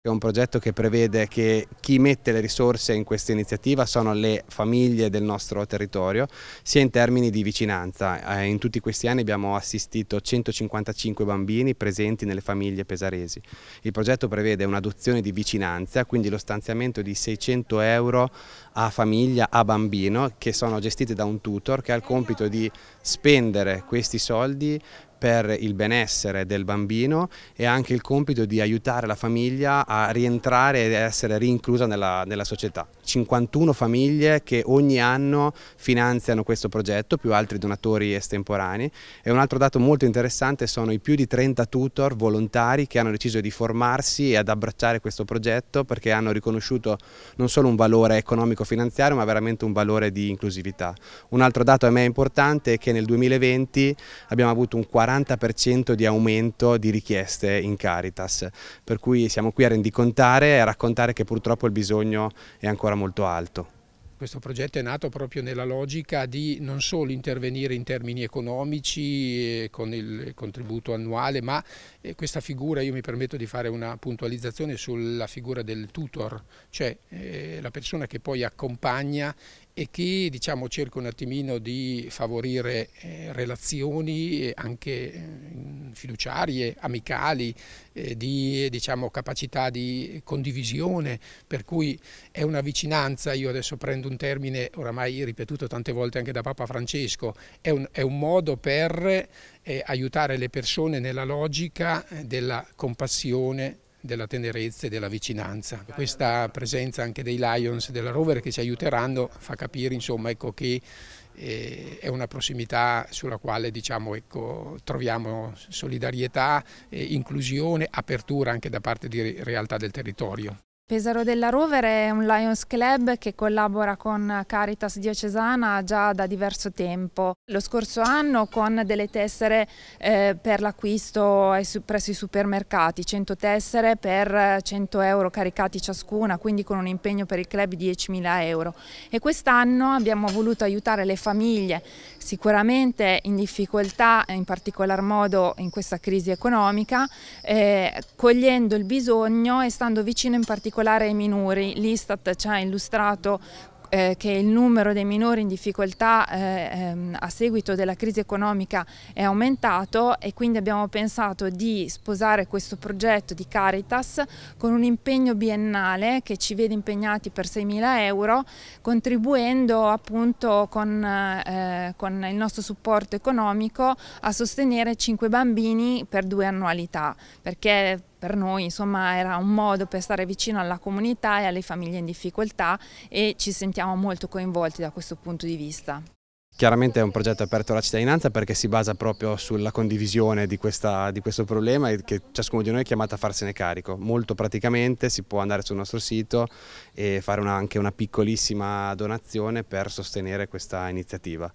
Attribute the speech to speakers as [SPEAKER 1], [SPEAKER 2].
[SPEAKER 1] È un progetto che prevede che chi mette le risorse in questa iniziativa sono le famiglie del nostro territorio, sia in termini di vicinanza. Eh, in tutti questi anni abbiamo assistito 155 bambini presenti nelle famiglie pesaresi. Il progetto prevede un'adozione di vicinanza, quindi lo stanziamento di 600 euro a famiglia, a bambino, che sono gestite da un tutor che ha il compito di spendere questi soldi per il benessere del bambino e anche il compito di aiutare la famiglia a rientrare ed essere rinclusa nella, nella società. 51 famiglie che ogni anno finanziano questo progetto, più altri donatori estemporanei e un altro dato molto interessante sono i più di 30 tutor volontari che hanno deciso di formarsi e ad abbracciare questo progetto perché hanno riconosciuto non solo un valore economico-finanziario ma veramente un valore di inclusività. Un altro dato a me importante è che nel 2020 abbiamo avuto un 40 40% di aumento di richieste in Caritas, per cui siamo qui a rendicontare e a raccontare che purtroppo il bisogno è ancora molto alto.
[SPEAKER 2] Questo progetto è nato proprio nella logica di non solo intervenire in termini economici con il contributo annuale, ma eh, questa figura, io mi permetto di fare una puntualizzazione sulla figura del tutor, cioè eh, la persona che poi accompagna e che diciamo, cerca un attimino di favorire eh, relazioni eh, anche eh, fiduciarie, amicali, eh, di diciamo, capacità di condivisione, per cui è una vicinanza, io adesso prendo un termine oramai ripetuto tante volte anche da Papa Francesco, è un, è un modo per eh, aiutare le persone nella logica eh, della compassione, della tenerezza e della vicinanza. Questa presenza anche dei Lions e della Rover che ci aiuteranno fa capire insomma, ecco, che eh, è una prossimità sulla quale diciamo, ecco, troviamo solidarietà, eh, inclusione, apertura anche da parte di realtà del territorio.
[SPEAKER 3] Pesaro della Rover è un Lions Club che collabora con Caritas Diocesana già da diverso tempo. Lo scorso anno con delle tessere eh, per l'acquisto presso i supermercati, 100 tessere per 100 euro caricati ciascuna, quindi con un impegno per il club di 10.000 euro. E quest'anno abbiamo voluto aiutare le famiglie sicuramente in difficoltà, in particolar modo in questa crisi economica, eh, cogliendo il bisogno e stando vicino in particolare particolare ai minori. L'Istat ci ha illustrato eh, che il numero dei minori in difficoltà eh, ehm, a seguito della crisi economica è aumentato e quindi abbiamo pensato di sposare questo progetto di Caritas con un impegno biennale che ci vede impegnati per 6.000 euro contribuendo appunto con, eh, con il nostro supporto economico a sostenere 5 bambini per due annualità perché per noi insomma era un modo per stare vicino alla comunità e alle famiglie in difficoltà e ci sentiamo molto coinvolti da questo punto di vista.
[SPEAKER 1] Chiaramente è un progetto aperto alla cittadinanza perché si basa proprio sulla condivisione di, questa, di, questo problema e che ciascuno di noi è chiamato a farsene carico. Molto praticamente si può andare sul nostro sito e fare una, anche una piccolissima donazione per sostenere questa iniziativa.